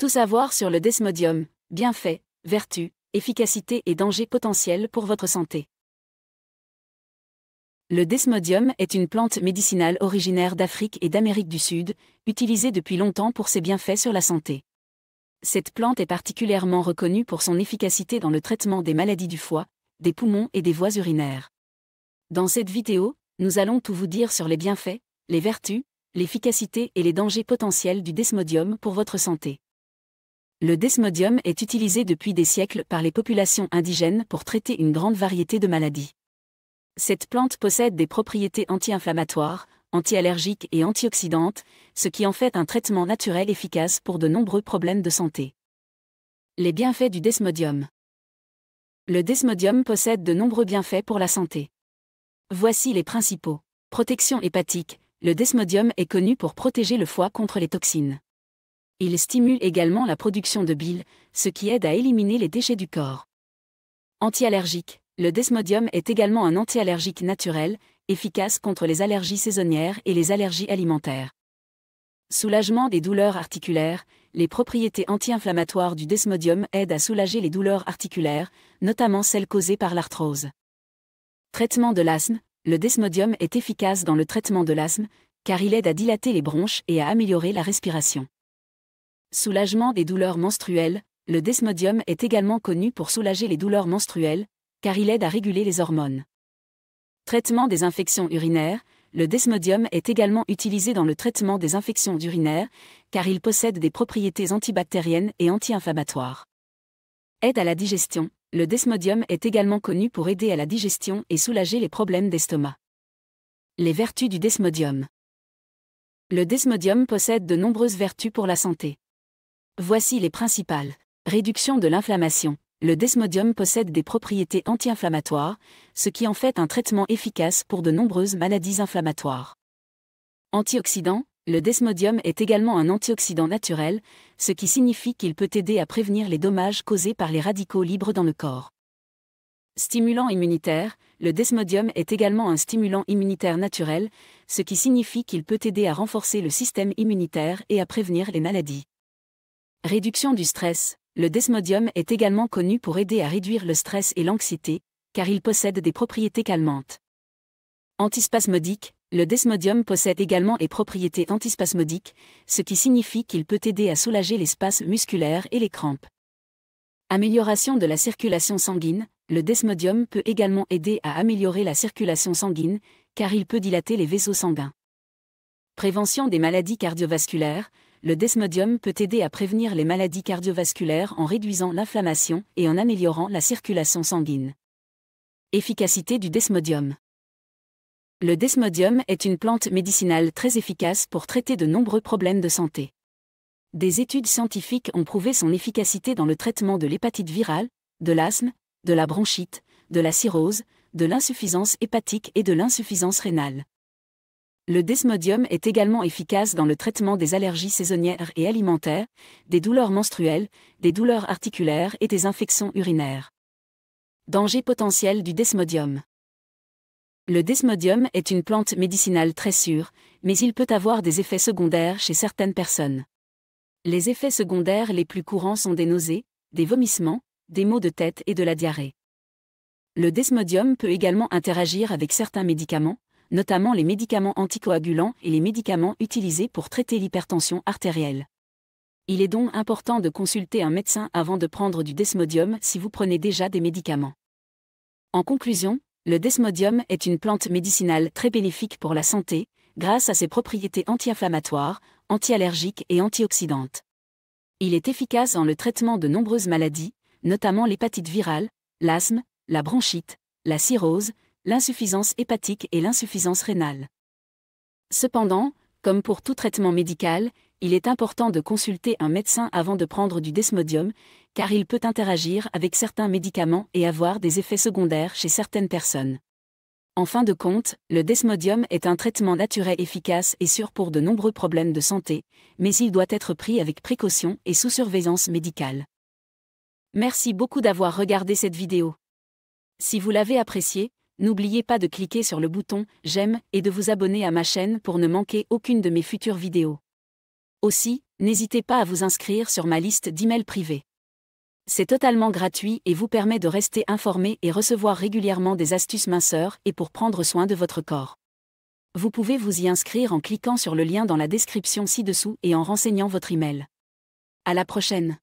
Tout savoir sur le desmodium, bienfaits, vertus, efficacité et dangers potentiels pour votre santé. Le desmodium est une plante médicinale originaire d'Afrique et d'Amérique du Sud, utilisée depuis longtemps pour ses bienfaits sur la santé. Cette plante est particulièrement reconnue pour son efficacité dans le traitement des maladies du foie, des poumons et des voies urinaires. Dans cette vidéo, nous allons tout vous dire sur les bienfaits, les vertus, l'efficacité et les dangers potentiels du desmodium pour votre santé. Le desmodium est utilisé depuis des siècles par les populations indigènes pour traiter une grande variété de maladies. Cette plante possède des propriétés anti-inflammatoires, anti-allergiques et antioxydantes, ce qui en fait un traitement naturel efficace pour de nombreux problèmes de santé. Les bienfaits du desmodium. Le desmodium possède de nombreux bienfaits pour la santé. Voici les principaux. Protection hépatique. Le desmodium est connu pour protéger le foie contre les toxines. Il stimule également la production de bile, ce qui aide à éliminer les déchets du corps. Antiallergique. Le desmodium est également un antiallergique naturel, efficace contre les allergies saisonnières et les allergies alimentaires. Soulagement des douleurs articulaires. Les propriétés anti-inflammatoires du desmodium aident à soulager les douleurs articulaires, notamment celles causées par l'arthrose. Traitement de l'asthme. Le desmodium est efficace dans le traitement de l'asthme, car il aide à dilater les bronches et à améliorer la respiration. Soulagement des douleurs menstruelles, le desmodium est également connu pour soulager les douleurs menstruelles, car il aide à réguler les hormones. Traitement des infections urinaires, le desmodium est également utilisé dans le traitement des infections urinaires, car il possède des propriétés antibactériennes et anti-inflammatoires. Aide à la digestion, le desmodium est également connu pour aider à la digestion et soulager les problèmes d'estomac. Les vertus du desmodium. Le desmodium possède de nombreuses vertus pour la santé. Voici les principales. Réduction de l'inflammation. Le desmodium possède des propriétés anti-inflammatoires, ce qui en fait un traitement efficace pour de nombreuses maladies inflammatoires. Antioxydant, le desmodium est également un antioxydant naturel, ce qui signifie qu'il peut aider à prévenir les dommages causés par les radicaux libres dans le corps. Stimulant immunitaire, le desmodium est également un stimulant immunitaire naturel, ce qui signifie qu'il peut aider à renforcer le système immunitaire et à prévenir les maladies. Réduction du stress. Le desmodium est également connu pour aider à réduire le stress et l'anxiété, car il possède des propriétés calmantes. Antispasmodique. Le desmodium possède également des propriétés antispasmodiques, ce qui signifie qu'il peut aider à soulager les musculaire musculaires et les crampes. Amélioration de la circulation sanguine. Le desmodium peut également aider à améliorer la circulation sanguine, car il peut dilater les vaisseaux sanguins. Prévention des maladies cardiovasculaires le desmodium peut aider à prévenir les maladies cardiovasculaires en réduisant l'inflammation et en améliorant la circulation sanguine. Efficacité du desmodium. Le desmodium est une plante médicinale très efficace pour traiter de nombreux problèmes de santé. Des études scientifiques ont prouvé son efficacité dans le traitement de l'hépatite virale, de l'asthme, de la bronchite, de la cirrhose, de l'insuffisance hépatique et de l'insuffisance rénale. Le desmodium est également efficace dans le traitement des allergies saisonnières et alimentaires, des douleurs menstruelles, des douleurs articulaires et des infections urinaires. Danger potentiel du desmodium. Le desmodium est une plante médicinale très sûre, mais il peut avoir des effets secondaires chez certaines personnes. Les effets secondaires les plus courants sont des nausées, des vomissements, des maux de tête et de la diarrhée. Le desmodium peut également interagir avec certains médicaments, notamment les médicaments anticoagulants et les médicaments utilisés pour traiter l'hypertension artérielle. Il est donc important de consulter un médecin avant de prendre du desmodium si vous prenez déjà des médicaments. En conclusion, le desmodium est une plante médicinale très bénéfique pour la santé, grâce à ses propriétés anti-inflammatoires, anti-allergiques et antioxydantes. Il est efficace dans le traitement de nombreuses maladies, notamment l'hépatite virale, l'asthme, la bronchite, la cirrhose, l'insuffisance hépatique et l'insuffisance rénale. Cependant, comme pour tout traitement médical, il est important de consulter un médecin avant de prendre du desmodium, car il peut interagir avec certains médicaments et avoir des effets secondaires chez certaines personnes. En fin de compte, le desmodium est un traitement naturel efficace et sûr pour de nombreux problèmes de santé, mais il doit être pris avec précaution et sous surveillance médicale. Merci beaucoup d'avoir regardé cette vidéo. Si vous l'avez appréciée, N'oubliez pas de cliquer sur le bouton J'aime et de vous abonner à ma chaîne pour ne manquer aucune de mes futures vidéos. Aussi, n'hésitez pas à vous inscrire sur ma liste d'emails privés. C'est totalement gratuit et vous permet de rester informé et recevoir régulièrement des astuces minceurs et pour prendre soin de votre corps. Vous pouvez vous y inscrire en cliquant sur le lien dans la description ci-dessous et en renseignant votre email. À la prochaine!